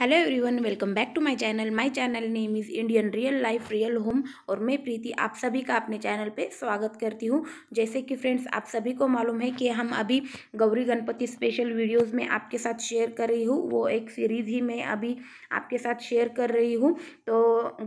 hello everyone welcome back to my channel my channel name is Indian real life real home और मैं प्रीति आप सभी का अपने चैनल पे स्वागत करती हूँ जैसे कि फ्रेंड्स आप सभी को मालूम है कि हम अभी गौरी गणपति स्पेशल वीडियोस में आपके साथ शेयर कर रही हूँ वो एक सीरीज़ ही मैं अभी आपके साथ शेयर कर रही हूँ तो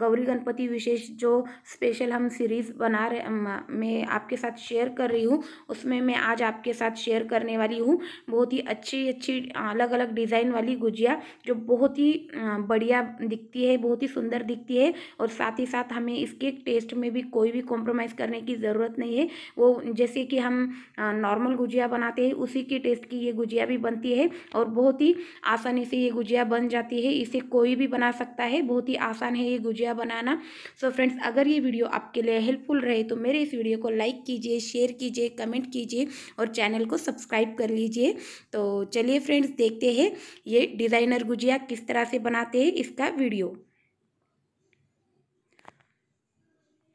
गौरी गणपति विशेष जो स्पेशल हम सीरीज़ बना रहे मैं आपके साथ शेयर कर रही हूँ उसमें मैं आज आपके साथ शेयर करने वाली हूँ बहुत ही अच्छी अच्छी अलग अलग डिज़ाइन वाली गुजिया जो बहुत बहुत ही बढ़िया दिखती है बहुत ही सुंदर दिखती है और साथ ही साथ हमें इसके टेस्ट में भी कोई भी कॉम्प्रोमाइज़ करने की ज़रूरत नहीं है वो जैसे कि हम नॉर्मल गुजिया बनाते हैं उसी के टेस्ट की ये गुजिया भी बनती है और बहुत ही आसानी से ये गुजिया बन जाती है इसे कोई भी बना सकता है बहुत ही आसान है ये गुजिया बनाना सो so फ्रेंड्स अगर ये वीडियो आपके लिए हेल्पफुल रहे तो मेरे इस वीडियो को लाइक कीजिए शेयर कीजिए कमेंट कीजिए और चैनल को सब्सक्राइब कर लीजिए तो चलिए फ्रेंड्स देखते हैं ये डिज़ाइनर गुजिया किस तरह से बनाते हैं इसका वीडियो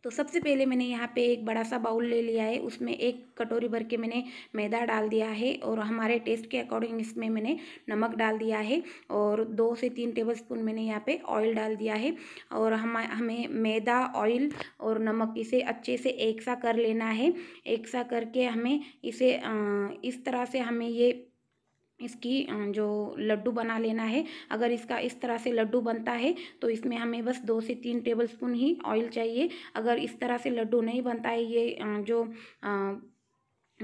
तो सबसे पहले मैंने यहाँ पे एक बड़ा सा बाउल ले लिया है उसमें एक कटोरी भर के मैंने मैदा डाल दिया है और हमारे टेस्ट के अकॉर्डिंग इसमें मैंने नमक डाल दिया है और दो से तीन टेबल स्पून मैंने यहाँ पे ऑयल डाल दिया है और हम हमें मैदा ऑयल और नमक इसे अच्छे से एक सा कर लेना है एक सा करके हमें इसे इस तरह से हमें ये इसकी जो लड्डू बना लेना है अगर इसका इस तरह से लड्डू बनता है तो इसमें हमें बस दो से तीन टेबल स्पून ही ऑयल चाहिए अगर इस तरह से लड्डू नहीं बनता है ये जो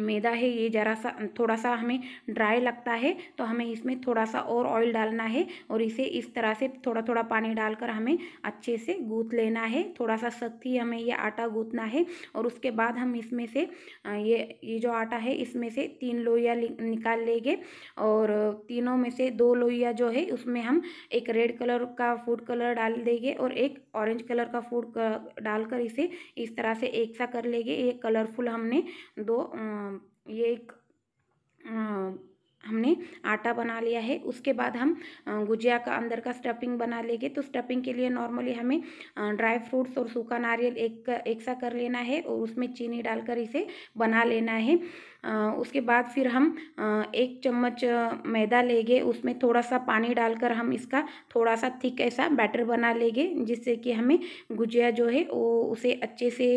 मैदा है ये ज़रा सा थोड़ा सा हमें ड्राई लगता है तो हमें इसमें थोड़ा सा और ऑयल डालना है और इसे इस तरह से थोड़ा थोड़ा पानी डालकर हमें अच्छे से गूँथ लेना है थोड़ा सा सख्त ही हमें ये आटा गूँथना है और उसके बाद हम इसमें से ये ये जो आटा है इसमें से तीन लोहिया निकाल लेंगे और तीनों में से दो लोहिया जो है उसमें हम एक रेड कलर का फूड कलर डाल देंगे और एक ऑरेंज कलर का फूड डालकर इसे इस तरह से एक सा कर लेंगे ये कलरफुल हमने दो आ, ये एक हमने आटा बना लिया है उसके बाद हम गुजिया का अंदर का स्टफिंग बना लेंगे तो स्टफिंग के लिए नॉर्मली हमें ड्राई फ्रूट्स और सूखा नारियल एक एक सा कर लेना है और उसमें चीनी डालकर इसे बना लेना है उसके बाद फिर हम एक चम्मच मैदा लेंगे उसमें थोड़ा सा पानी डालकर हम इसका थोड़ा सा थिक ऐसा बैटर बना लेंगे जिससे कि हमें गुजिया जो है वो उसे अच्छे से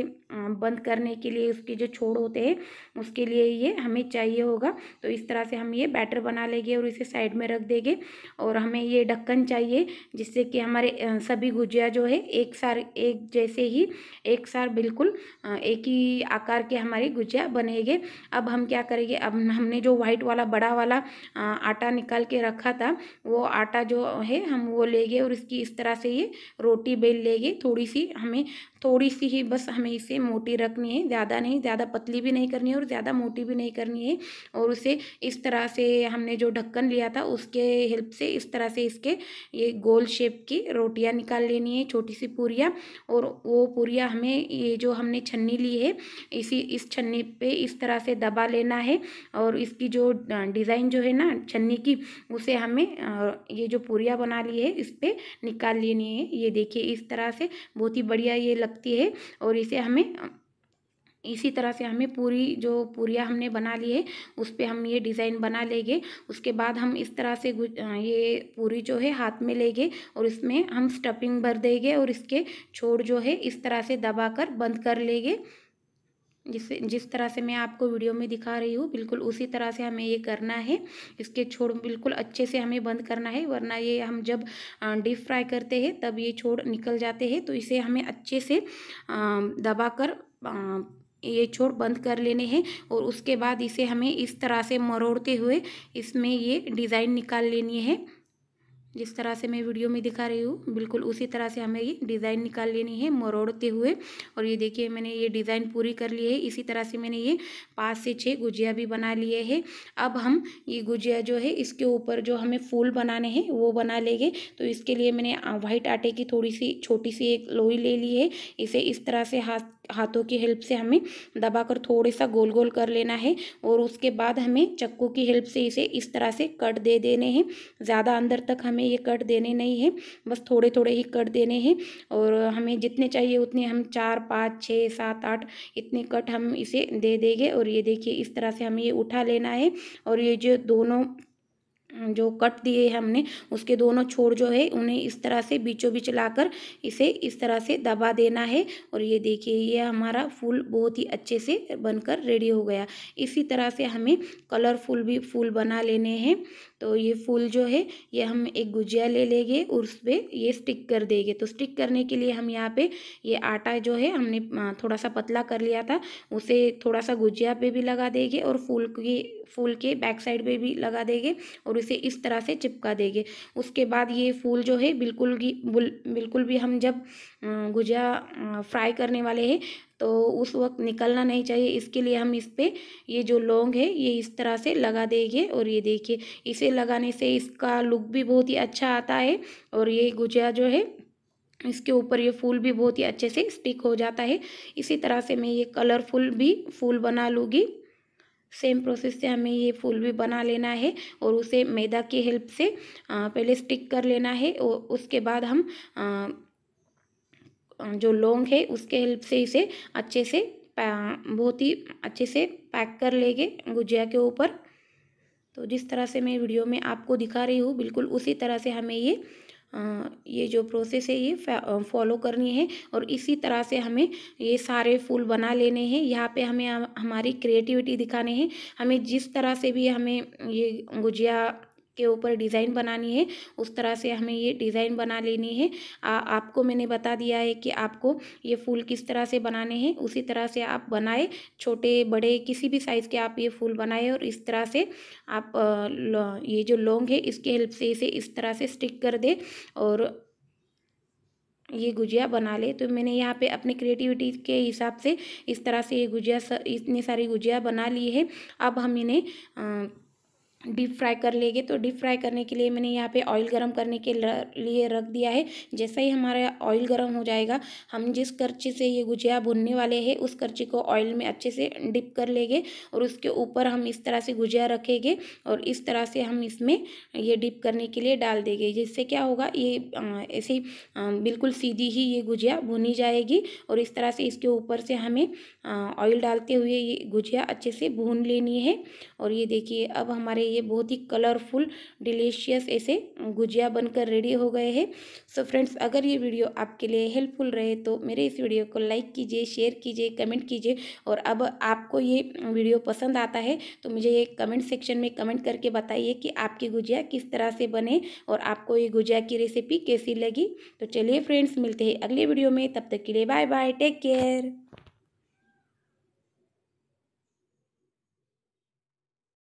बंद करने के लिए उसके जो छोड़ होते हैं उसके लिए ये हमें चाहिए होगा तो इस तरह से हम ये बैटर बना लेंगे और इसे साइड में रख देंगे और हमें ये ढक्कन चाहिए जिससे कि हमारे सभी गुजिया जो है एक सार एक जैसे ही एक सार बिल्कुल एक ही आकार के हमारे गुजिया बनेंगे अब हम क्या करेंगे अब हमने जो व्हाइट वाला बड़ा वाला आटा निकाल के रखा था वो आटा जो है हम वो लेंगे और इसकी इस तरह से ये रोटी बेल लेंगे थोड़ी सी हमें थोड़ी सी ही बस हमें इसे मोटी रखनी है ज़्यादा नहीं ज़्यादा पतली भी नहीं करनी है और ज़्यादा मोटी भी नहीं करनी है और उसे इस तरह से हमने जो ढक्कन लिया था उसके हेल्प से इस तरह से इसके ये गोल शेप की रोटियां निकाल लेनी है छोटी सी पूरियाँ और वो पूरियाँ हमें ये जो हमने छन्नी ली है इसी इस छन्नी पे इस तरह से दबा लेना है और इसकी जो डिज़ाइन जो है ना छन्नी की उसे हमें ये जो पूरियाँ बना ली है इस पर निकाल लेनी है ये देखिए इस तरह से बहुत ही बढ़िया ये लग लगती है और इसे हमें इसी तरह से हमें पूरी जो पूरिया हमने बना ली है उस पर हम ये डिज़ाइन बना लेंगे उसके बाद हम इस तरह से ये पूरी जो है हाथ में लेंगे और इसमें हम स्टफिंग भर देंगे और इसके छोड़ जो है इस तरह से दबाकर बंद कर लेंगे जिस जिस तरह से मैं आपको वीडियो में दिखा रही हूँ बिल्कुल उसी तरह से हमें ये करना है इसके छोड़ बिल्कुल अच्छे से हमें बंद करना है वरना ये हम जब डीप फ्राई करते हैं तब ये छोड़ निकल जाते हैं तो इसे हमें अच्छे से दबाकर ये छोड़ बंद कर लेने हैं और उसके बाद इसे हमें इस तरह से मरोड़ते हुए इसमें ये डिज़ाइन निकाल लेनी है जिस तरह से मैं वीडियो में दिखा रही हूँ बिल्कुल उसी तरह से हमें ये डिज़ाइन निकाल लेनी है मरोड़ते हुए और ये देखिए मैंने ये डिज़ाइन पूरी कर ली है इसी तरह से मैंने ये पाँच से छः गुजिया भी बना लिए हैं अब हम ये गुजिया जो है इसके ऊपर जो हमें फूल बनाने हैं वो बना लेंगे तो इसके लिए मैंने वाइट आटे की थोड़ी सी छोटी सी एक लोई ले ली है इसे इस तरह से हाथ हाथों की हेल्प से हमें दबाकर थोड़ा सा गोल गोल कर लेना है और उसके बाद हमें चक्कू की हेल्प से इसे इस तरह से कट दे देने हैं ज़्यादा अंदर तक हमें ये कट देने नहीं है बस थोड़े थोड़े ही कट देने हैं और हमें जितने चाहिए उतने हम चार पाँच छः सात आठ इतने कट हम इसे दे देंगे और ये देखिए इस तरह से हमें ये उठा लेना है और ये जो दोनों जो कट दिए हमने उसके दोनों छोर जो है उन्हें इस तरह से बीचों बीच लाकर इसे इस तरह से दबा देना है और ये देखिए ये हमारा फूल बहुत ही अच्छे से बनकर रेडी हो गया इसी तरह से हमें कलरफुल भी फूल बना लेने हैं तो ये फूल जो है ये हम एक गुजिया ले लेंगे और उस पर ये स्टिक कर देंगे तो स्टिक करने के लिए हम यहाँ पे ये आटा जो है हमने थोड़ा सा पतला कर लिया था उसे थोड़ा सा गुजिया पे भी लगा देंगे और फूल की फूल के बैक साइड पे भी लगा देंगे और उसे इस तरह से चिपका देंगे उसके बाद ये फूल जो है बिल्कुल भी बिल्कुल भी हम जब गुजिया फ्राई करने वाले हैं तो उस वक्त निकलना नहीं चाहिए इसके लिए हम इस पर ये जो लौंग है ये इस तरह से लगा देंगे और ये देखिए इसे लगाने से इसका लुक भी बहुत ही अच्छा आता है और ये गुजिया जो है इसके ऊपर ये फूल भी बहुत ही अच्छे से स्टिक हो जाता है इसी तरह से मैं ये कलरफुल भी फूल बना लूँगी सेम प्रोसेस से हमें ये फूल भी बना लेना है और उसे मैदा की हेल्प से पहले स्टिक कर लेना है और उसके बाद हम जो लोंग है उसके हेल्प से इसे अच्छे से बहुत ही अच्छे से पैक कर लेंगे गुजिया के ऊपर तो जिस तरह से मैं वीडियो में आपको दिखा रही हूँ बिल्कुल उसी तरह से हमें ये ये जो प्रोसेस है ये फॉलो करनी है और इसी तरह से हमें ये सारे फूल बना लेने हैं यहाँ पे हमें हमारी क्रिएटिविटी दिखाने हैं हमें जिस तरह से भी हमें ये गुजिया के ऊपर डिज़ाइन बनानी है उस तरह से हमें ये डिज़ाइन बना लेनी है आ, आपको मैंने बता दिया है कि आपको ये फूल किस तरह से बनाने हैं उसी तरह से आप बनाए छोटे बड़े किसी भी साइज़ के आप ये फूल बनाए और इस तरह से आप ये जो लॉन्ग है इसके हेल्प से इसे इस तरह से स्टिक कर दे और ये गुजिया बना ले तो मैंने यहाँ पे अपनी क्रिएटिविटी के हिसाब से इस तरह से ये गुजिया इतनी सारी गुजिया बना ली है अब हम इन्हें डीप फ्राई कर लेंगे तो डीप फ्राई करने के लिए मैंने यहाँ पे ऑयल गरम करने के लिए रख दिया है जैसा ही हमारा ऑयल गरम हो जाएगा हम जिस करची से ये गुजिया भुनने वाले हैं उस करची को ऑयल में अच्छे से डिप कर लेंगे और उसके ऊपर हम इस तरह से गुजिया रखेंगे और इस तरह से हम इसमें ये डिप करने के लिए डाल देंगे जिससे क्या होगा ये ऐसे बिल्कुल सीधी ही ये गुजिया भुनी जाएगी और इस तरह से इसके ऊपर से हमें ऑयल डालते हुए ये गुजिया अच्छे से भून लेनी है और ये देखिए अब हमारे ये बहुत ही कलरफुल डिलीशियस ऐसे गुजिया बनकर रेडी हो गए हैं सो फ्रेंड्स अगर ये वीडियो आपके लिए हेल्पफुल रहे तो मेरे इस वीडियो को लाइक कीजिए शेयर कीजिए कमेंट कीजिए और अब आपको ये वीडियो पसंद आता है तो मुझे ये कमेंट सेक्शन में कमेंट करके बताइए कि आपकी गुजिया किस तरह से बने और आपको ये गुजिया की रेसिपी कैसी लगी तो चलिए फ्रेंड्स मिलते हैं अगले वीडियो में तब तक के लिए बाय बाय टेक केयर